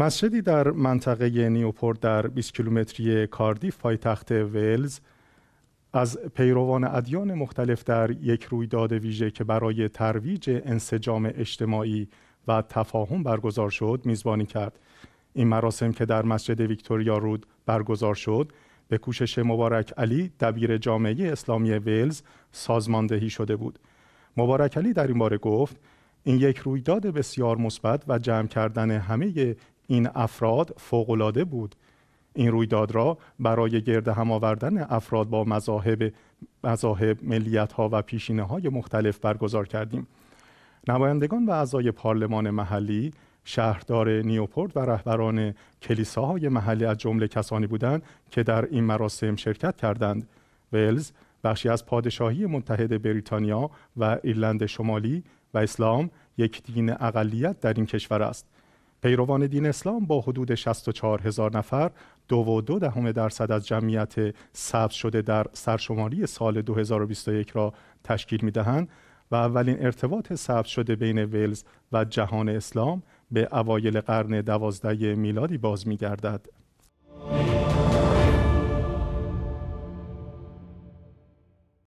مسجدی در منطقه نیوپورت در 20 کیلومتری کاردیف پایتخت ولز از پیروان ادیان مختلف در یک رویداد ویژه که برای ترویج انسجام اجتماعی و تفاهم برگزار شد میزبانی کرد این مراسم که در مسجد ویکتوریا رود برگزار شد به کوشش مبارک علی دبیر جامعه اسلامی ولز سازماندهی شده بود مبارک علی در این باره گفت این یک رویداد بسیار مثبت و جمع کردن همه این افراد فوقالعاده بود این رویداد را برای گرد هم آوردن افراد با مذاهب مذاهب ملیت ها و پیشینه های مختلف برگزار کردیم نمایندگان و اعضای پارلمان محلی شهردار نیوپورت و رهبران کلیساهای محلی از جمله کسانی بودند که در این مراسم شرکت کردند ولز بخشی از پادشاهی متحد بریتانیا و ایرلند شمالی و اسلام یک دین اقلیت در این کشور است پیروان دین اسلام با حدود 64 هزار نفر دو و دو دهم درصد از جمعیت ثبت شده در سرشماری سال 2021 را تشکیل می دهند و اولین ارتباط ثبت شده بین ولز و جهان اسلام به اوایل قرن دوازده میلادی باز می